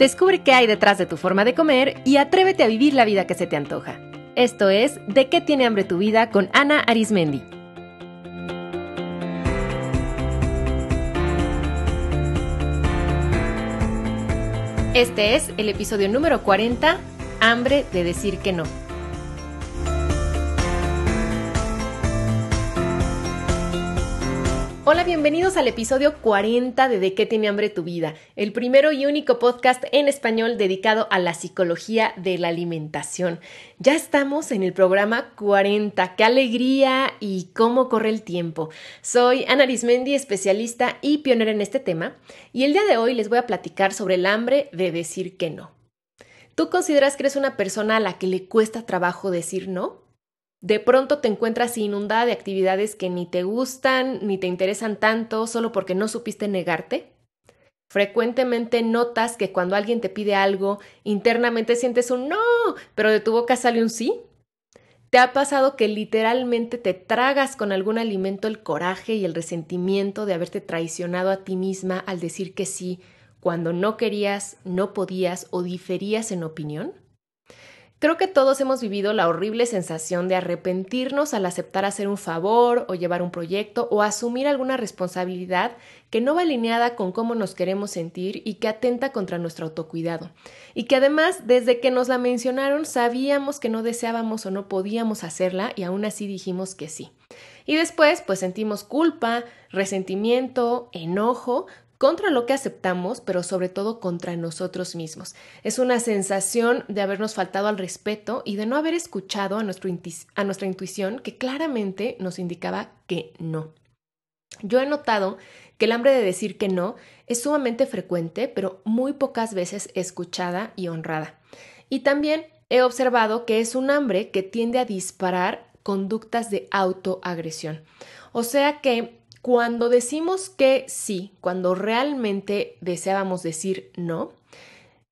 Descubre qué hay detrás de tu forma de comer y atrévete a vivir la vida que se te antoja. Esto es De qué tiene hambre tu vida con Ana Arismendi. Este es el episodio número 40, Hambre de decir que no. Hola, bienvenidos al episodio 40 de De qué tiene hambre tu vida, el primero y único podcast en español dedicado a la psicología de la alimentación. Ya estamos en el programa 40, qué alegría y cómo corre el tiempo. Soy Ana Arismendi, especialista y pionera en este tema, y el día de hoy les voy a platicar sobre el hambre de decir que no. ¿Tú consideras que eres una persona a la que le cuesta trabajo decir no? De pronto te encuentras inundada de actividades que ni te gustan, ni te interesan tanto, solo porque no supiste negarte. Frecuentemente notas que cuando alguien te pide algo, internamente sientes un no, pero de tu boca sale un sí. ¿Te ha pasado que literalmente te tragas con algún alimento el coraje y el resentimiento de haberte traicionado a ti misma al decir que sí cuando no querías, no podías o diferías en opinión? Creo que todos hemos vivido la horrible sensación de arrepentirnos al aceptar hacer un favor o llevar un proyecto o asumir alguna responsabilidad que no va alineada con cómo nos queremos sentir y que atenta contra nuestro autocuidado. Y que además, desde que nos la mencionaron, sabíamos que no deseábamos o no podíamos hacerla y aún así dijimos que sí. Y después, pues sentimos culpa, resentimiento, enojo contra lo que aceptamos, pero sobre todo contra nosotros mismos. Es una sensación de habernos faltado al respeto y de no haber escuchado a, nuestro a nuestra intuición que claramente nos indicaba que no. Yo he notado que el hambre de decir que no es sumamente frecuente, pero muy pocas veces escuchada y honrada. Y también he observado que es un hambre que tiende a disparar conductas de autoagresión. O sea que cuando decimos que sí, cuando realmente deseábamos decir no,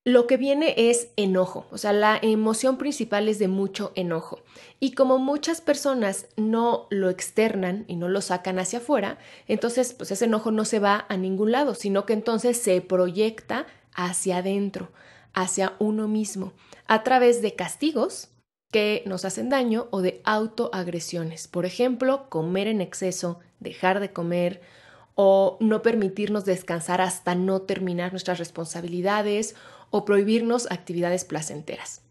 lo que viene es enojo, o sea, la emoción principal es de mucho enojo. Y como muchas personas no lo externan y no lo sacan hacia afuera, entonces pues ese enojo no se va a ningún lado, sino que entonces se proyecta hacia adentro, hacia uno mismo, a través de castigos, que nos hacen daño o de autoagresiones. Por ejemplo, comer en exceso, dejar de comer o no permitirnos descansar hasta no terminar nuestras responsabilidades o prohibirnos actividades placenteras.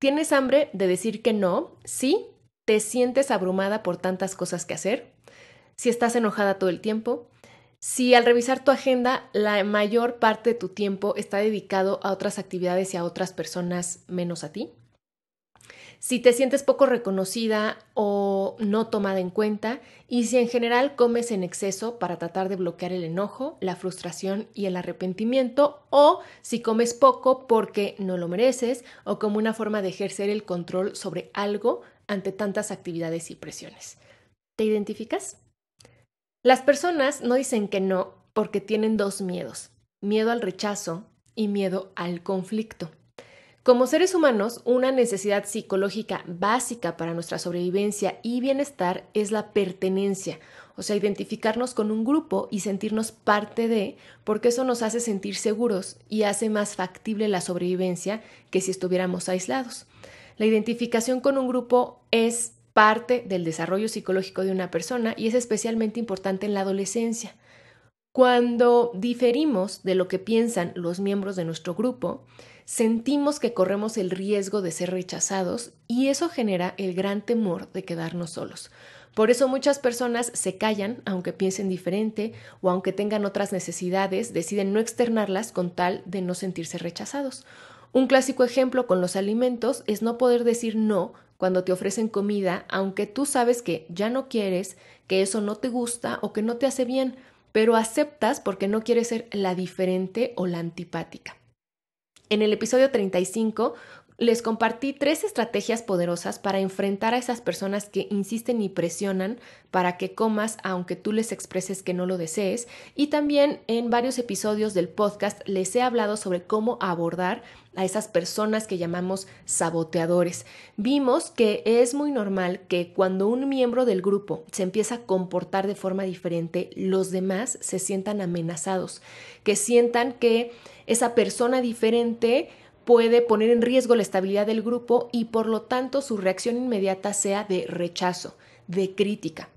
¿Tienes hambre de decir que no? ¿Sí? ¿Te sientes abrumada por tantas cosas que hacer? ¿Si estás enojada todo el tiempo? Si al revisar tu agenda la mayor parte de tu tiempo está dedicado a otras actividades y a otras personas menos a ti? si te sientes poco reconocida o no tomada en cuenta y si en general comes en exceso para tratar de bloquear el enojo, la frustración y el arrepentimiento o si comes poco porque no lo mereces o como una forma de ejercer el control sobre algo ante tantas actividades y presiones. ¿Te identificas? Las personas no dicen que no porque tienen dos miedos, miedo al rechazo y miedo al conflicto. Como seres humanos, una necesidad psicológica básica para nuestra sobrevivencia y bienestar es la pertenencia, o sea, identificarnos con un grupo y sentirnos parte de, porque eso nos hace sentir seguros y hace más factible la sobrevivencia que si estuviéramos aislados. La identificación con un grupo es parte del desarrollo psicológico de una persona y es especialmente importante en la adolescencia. Cuando diferimos de lo que piensan los miembros de nuestro grupo, sentimos que corremos el riesgo de ser rechazados y eso genera el gran temor de quedarnos solos. Por eso muchas personas se callan, aunque piensen diferente o aunque tengan otras necesidades, deciden no externarlas con tal de no sentirse rechazados. Un clásico ejemplo con los alimentos es no poder decir no cuando te ofrecen comida, aunque tú sabes que ya no quieres, que eso no te gusta o que no te hace bien, pero aceptas porque no quieres ser la diferente o la antipática. En el episodio 35 les compartí tres estrategias poderosas para enfrentar a esas personas que insisten y presionan para que comas aunque tú les expreses que no lo desees y también en varios episodios del podcast les he hablado sobre cómo abordar a esas personas que llamamos saboteadores. Vimos que es muy normal que cuando un miembro del grupo se empieza a comportar de forma diferente, los demás se sientan amenazados, que sientan que esa persona diferente puede poner en riesgo la estabilidad del grupo y por lo tanto su reacción inmediata sea de rechazo, de crítica.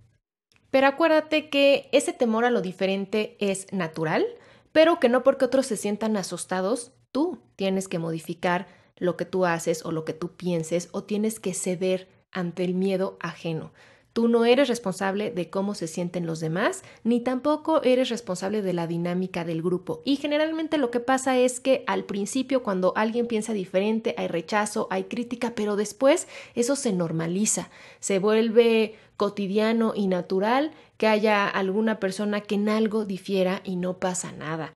Pero acuérdate que ese temor a lo diferente es natural, pero que no porque otros se sientan asustados, tú tienes que modificar lo que tú haces o lo que tú pienses o tienes que ceder ante el miedo ajeno. Tú no eres responsable de cómo se sienten los demás, ni tampoco eres responsable de la dinámica del grupo. Y generalmente lo que pasa es que al principio cuando alguien piensa diferente hay rechazo, hay crítica, pero después eso se normaliza, se vuelve cotidiano y natural que haya alguna persona que en algo difiera y no pasa nada.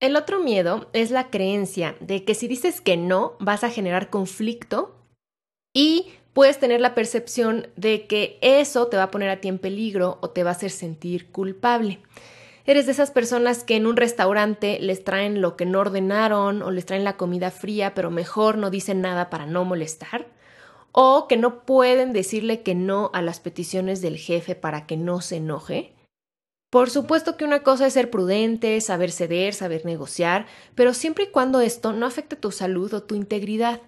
El otro miedo es la creencia de que si dices que no vas a generar conflicto y puedes tener la percepción de que eso te va a poner a ti en peligro o te va a hacer sentir culpable. Eres de esas personas que en un restaurante les traen lo que no ordenaron o les traen la comida fría, pero mejor no dicen nada para no molestar. O que no pueden decirle que no a las peticiones del jefe para que no se enoje. Por supuesto que una cosa es ser prudente, saber ceder, saber negociar, pero siempre y cuando esto no afecte tu salud o tu integridad.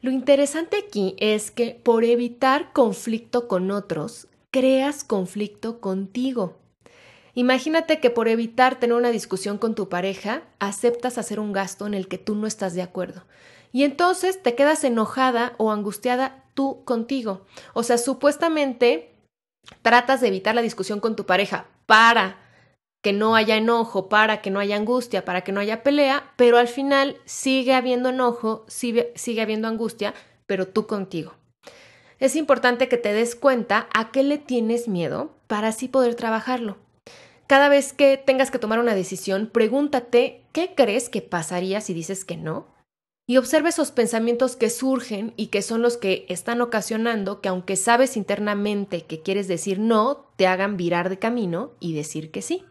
Lo interesante aquí es que por evitar conflicto con otros, creas conflicto contigo. Imagínate que por evitar tener una discusión con tu pareja, aceptas hacer un gasto en el que tú no estás de acuerdo. Y entonces te quedas enojada o angustiada tú contigo. O sea, supuestamente tratas de evitar la discusión con tu pareja para que no haya enojo, para que no haya angustia, para que no haya pelea, pero al final sigue habiendo enojo, sigue, sigue habiendo angustia, pero tú contigo. Es importante que te des cuenta a qué le tienes miedo para así poder trabajarlo. Cada vez que tengas que tomar una decisión, pregúntate qué crees que pasaría si dices que no y observe esos pensamientos que surgen y que son los que están ocasionando que aunque sabes internamente que quieres decir no, te hagan virar de camino y decir que sí.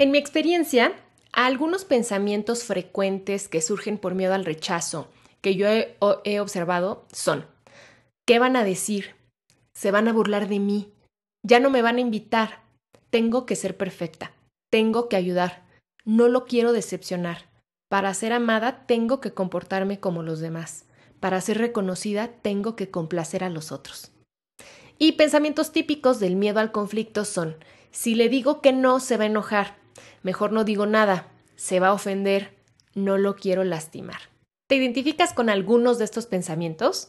En mi experiencia, algunos pensamientos frecuentes que surgen por miedo al rechazo que yo he, observado son, ¿qué van a decir? Se van a burlar de mí, ya no me van a invitar, tengo que ser perfecta, tengo que ayudar, no lo quiero decepcionar, para ser amada tengo que comportarme como los demás, para ser reconocida tengo que complacer a los otros. Y pensamientos típicos del miedo al conflicto son, si le digo que no, se va a enojar. Mejor no digo nada, se va a ofender, no lo quiero lastimar. ¿Te identificas con algunos de estos pensamientos?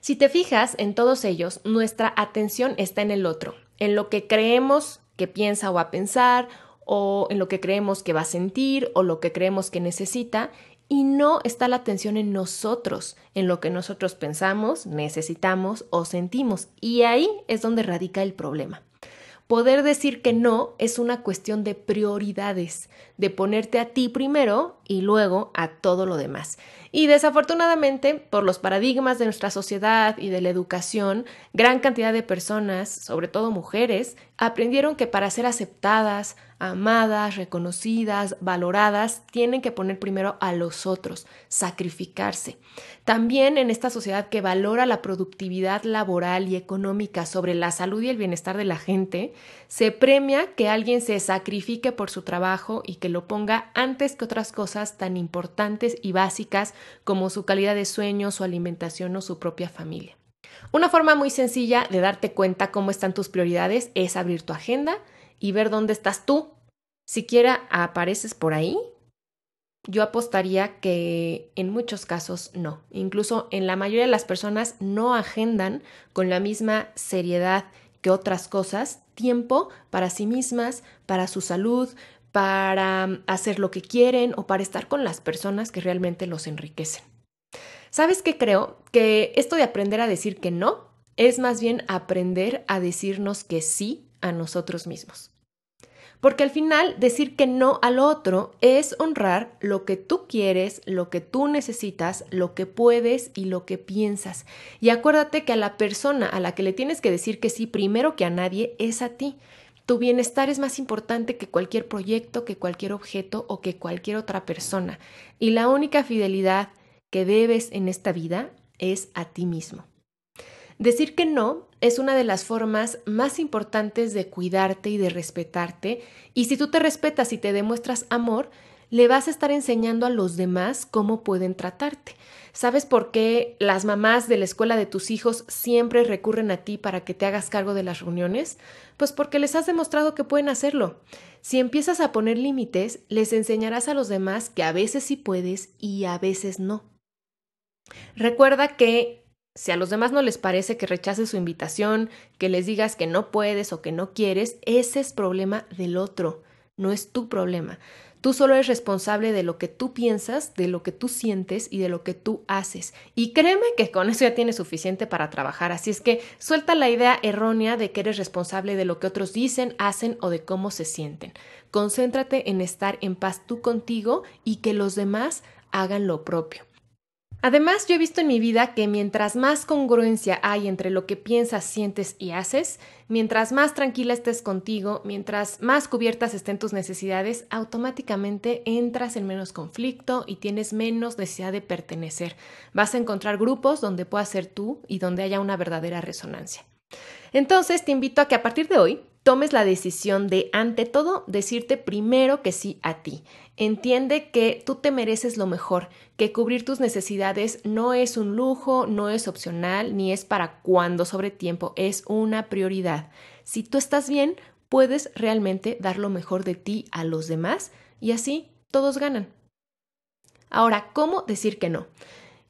Si te fijas en todos ellos, nuestra atención está en el otro, en lo que creemos que piensa o va a pensar, o en lo que creemos que va a sentir, o lo que creemos que necesita, y no está la atención en nosotros, en lo que nosotros pensamos, necesitamos o sentimos. Y ahí es donde radica el problema. Poder decir que no es una cuestión de prioridades, de ponerte a ti primero y luego a todo lo demás. Y desafortunadamente, por los paradigmas de nuestra sociedad y de la educación, gran cantidad de personas, sobre todo mujeres, Aprendieron que para ser aceptadas, amadas, reconocidas, valoradas, tienen que poner primero a los otros, sacrificarse. También en esta sociedad que valora la productividad laboral y económica sobre la salud y el bienestar de la gente, se premia que alguien se sacrifique por su trabajo y que lo ponga antes que otras cosas tan importantes y básicas como su calidad de sueño, su alimentación o su propia familia. Una forma muy sencilla de darte cuenta cómo están tus prioridades es abrir tu agenda y ver dónde estás tú. Siquiera apareces por ahí, yo apostaría que en muchos casos no. Incluso en la mayoría de las personas no agendan con la misma seriedad que otras cosas tiempo para sí mismas, para su salud, para mm, hacer lo que quieren o para estar con las personas que realmente los enriquecen. ¿Sabes qué creo? Que esto de aprender a decir que no es más bien aprender a decirnos que sí a nosotros mismos. Porque al final decir que no al otro es honrar lo que tú quieres, lo que tú necesitas, lo que puedes y lo que piensas. Y acuérdate que a la persona a la que le tienes que decir que sí primero que a nadie es a ti. Tu bienestar es más importante que cualquier proyecto, que cualquier objeto o que cualquier otra persona. Y la única fidelidad que debes en esta vida es a ti mismo. Decir que no es una de las formas más importantes de cuidarte y de respetarte, y si tú te respetas y te demuestras amor, le vas a estar enseñando a los demás cómo pueden tratarte. ¿Sabes por qué las mamás de la escuela de tus hijos siempre recurren a ti para que te hagas cargo de las reuniones? Pues porque les has demostrado que pueden hacerlo. Si empiezas a poner límites, les enseñarás a los demás que a veces sí puedes y a veces no. Recuerda que si a los demás no les parece que rechaces su invitación, que les digas que no puedes o que no quieres, ese es problema del otro, no es tu problema. Tú solo eres responsable de lo que tú piensas, de lo que tú sientes y de lo que tú haces. Y créeme que con eso ya tienes suficiente para trabajar. Así es que suelta la idea errónea de que eres responsable de lo que otros dicen, hacen o de cómo se sienten. Concéntrate en estar en paz tú contigo y que los demás hagan lo propio. Además, yo he visto en mi vida que mientras más congruencia hay entre lo que piensas, sientes y haces, mientras más tranquila estés contigo, mientras más cubiertas estén tus necesidades, automáticamente entras en menos conflicto y tienes menos necesidad de pertenecer. Vas a encontrar grupos donde puedas ser tú y donde haya una verdadera resonancia. Entonces, te invito a que a partir de hoy tomes la decisión de, ante todo, decirte primero que sí a ti. Entiende que tú te mereces lo mejor, que cubrir tus necesidades no es un lujo, no es opcional, ni es para cuando sobre tiempo, es una prioridad. Si tú estás bien, puedes realmente dar lo mejor de ti a los demás y así todos ganan. Ahora, ¿cómo decir que no?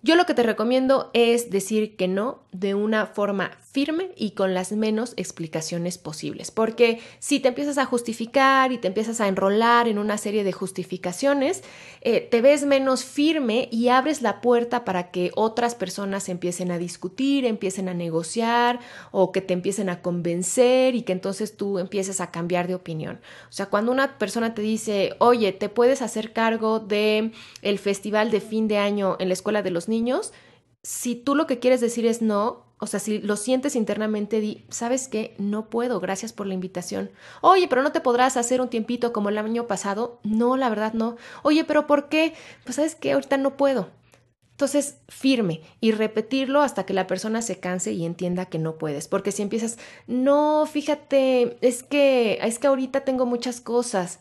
Yo lo que te recomiendo es decir que no de una forma firme y con las menos explicaciones posibles. Porque si te empiezas a justificar y te empiezas a enrolar en una serie de justificaciones, eh, te ves menos firme y abres la puerta para que otras personas empiecen a discutir, empiecen a negociar o que te empiecen a convencer y que entonces tú empieces a cambiar de opinión. O sea, cuando una persona te dice, oye, te puedes hacer cargo de el festival de fin de año en la escuela de los niños, si tú lo que quieres decir es no, o sea, si lo sientes internamente, di, ¿sabes qué? No puedo, gracias por la invitación. Oye, pero no te podrás hacer un tiempito como el año pasado. No, la verdad no. Oye, pero ¿por qué? Pues sabes qué, ahorita no puedo. Entonces, firme y repetirlo hasta que la persona se canse y entienda que no puedes, porque si empiezas, no, fíjate, es que es que ahorita tengo muchas cosas,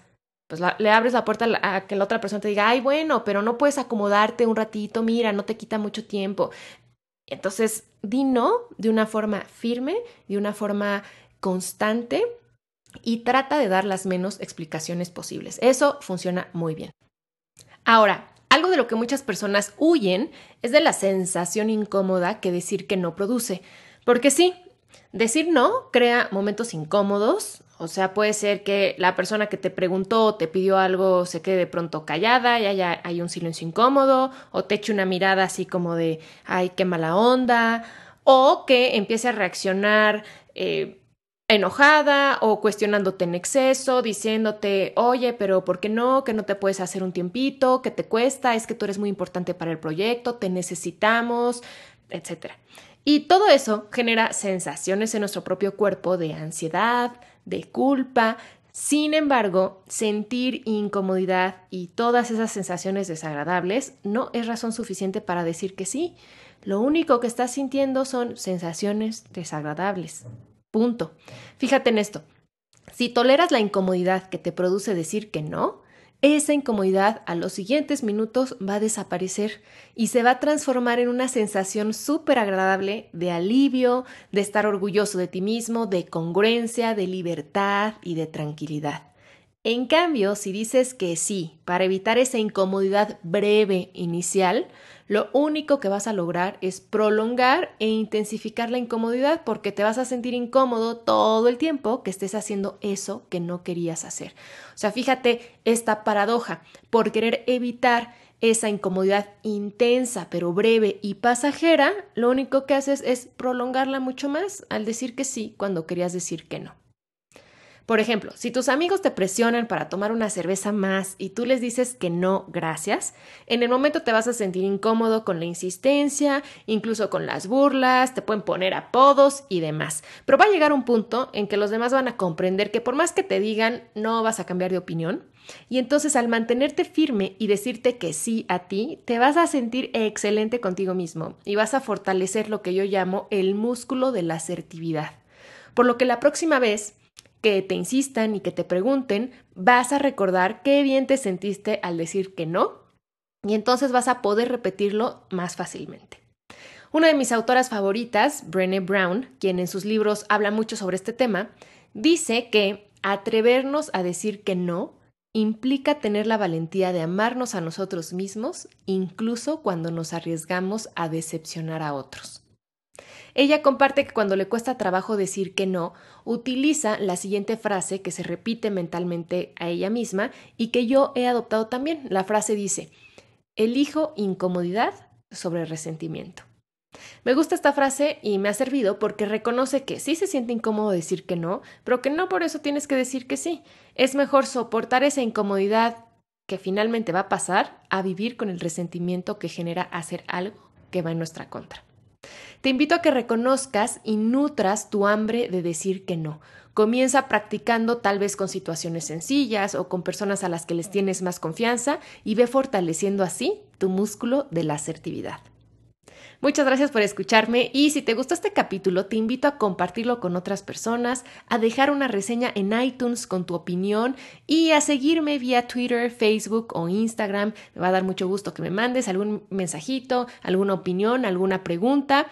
pues le abres la puerta a que la otra persona te diga, ay, bueno, pero no puedes acomodarte un ratito, mira, no te quita mucho tiempo. Entonces, di no de una forma firme, de una forma constante y trata de dar las menos explicaciones posibles. Eso funciona muy bien. Ahora, algo de lo que muchas personas huyen es de la sensación incómoda que decir que no produce. Porque sí, decir no crea momentos incómodos, o sea, puede ser que la persona que te preguntó o te pidió algo se quede de pronto callada y haya, hay un silencio incómodo, o te eche una mirada así como de, ay, qué mala onda, o que empiece a reaccionar eh, enojada o cuestionándote en exceso, diciéndote, oye, pero ¿por qué no? Que no te puedes hacer un tiempito, que te cuesta, es que tú eres muy importante para el proyecto, te necesitamos, etcétera. Y todo eso genera sensaciones en nuestro propio cuerpo de ansiedad, de culpa. Sin embargo, sentir incomodidad y todas esas sensaciones desagradables no es razón suficiente para decir que sí. Lo único que estás sintiendo son sensaciones desagradables. Punto. Fíjate en esto. Si toleras la incomodidad que te produce decir que no, esa incomodidad a los siguientes minutos va a desaparecer y se va a transformar en una sensación súper agradable de alivio, de estar orgulloso de ti mismo, de congruencia, de libertad y de tranquilidad. En cambio, si dices que sí, para evitar esa incomodidad breve inicial, lo único que vas a lograr es prolongar e intensificar la incomodidad porque te vas a sentir incómodo todo el tiempo que estés haciendo eso que no querías hacer. O sea, fíjate esta paradoja, por querer evitar esa incomodidad intensa pero breve y pasajera, lo único que haces es prolongarla mucho más al decir que sí cuando querías decir que no. Por ejemplo, si tus amigos te presionan para tomar una cerveza más y tú les dices que no, gracias, en el momento te vas a sentir incómodo con la insistencia, incluso con las burlas, te pueden poner apodos y demás. Pero va a llegar un punto en que los demás van a comprender que por más que te digan, no vas a cambiar de opinión. Y entonces al mantenerte firme y decirte que sí a ti, te vas a sentir excelente contigo mismo y vas a fortalecer lo que yo llamo el músculo de la asertividad. Por lo que la próxima vez que te insistan y que te pregunten, vas a recordar qué bien te sentiste al decir que no y entonces vas a poder repetirlo más fácilmente. Una de mis autoras favoritas, Brené Brown, quien en sus libros habla mucho sobre este tema, dice que atrevernos a decir que no implica tener la valentía de amarnos a nosotros mismos, incluso cuando nos arriesgamos a decepcionar a otros. Ella comparte que cuando le cuesta trabajo decir que no, utiliza la siguiente frase que se repite mentalmente a ella misma y que yo he adoptado también. La frase dice, elijo incomodidad sobre resentimiento. Me gusta esta frase y me ha servido porque reconoce que sí se siente incómodo decir que no, pero que no por eso tienes que decir que sí. Es mejor soportar esa incomodidad que finalmente va a pasar a vivir con el resentimiento que genera hacer algo que va en nuestra contra. Te invito a que reconozcas y nutras tu hambre de decir que no. Comienza practicando tal vez con situaciones sencillas o con personas a las que les tienes más confianza y ve fortaleciendo así tu músculo de la asertividad. Muchas gracias por escucharme y si te gustó este capítulo, te invito a compartirlo con otras personas, a dejar una reseña en iTunes con tu opinión y a seguirme vía Twitter, Facebook o Instagram. Me va a dar mucho gusto que me mandes algún mensajito, alguna opinión, alguna pregunta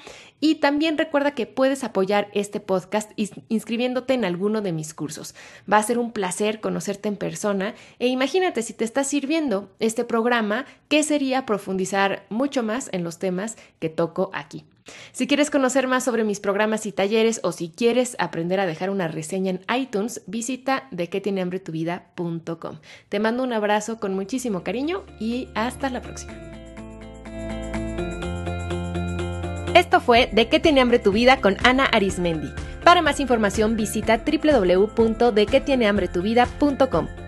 y también recuerda que puedes apoyar este podcast inscribiéndote en alguno de mis cursos. Va a ser un placer conocerte en persona e imagínate si te está sirviendo este programa, ¿qué sería profundizar mucho más en los temas que toco aquí? Si quieres conocer más sobre mis programas y talleres o si quieres aprender a dejar una reseña en iTunes, visita de tiene hambre tu Te mando un abrazo con muchísimo cariño y hasta la próxima. Esto fue De qué tiene hambre tu vida con Ana Arismendi. Para más información visita www.dequetienehambretuvida.com.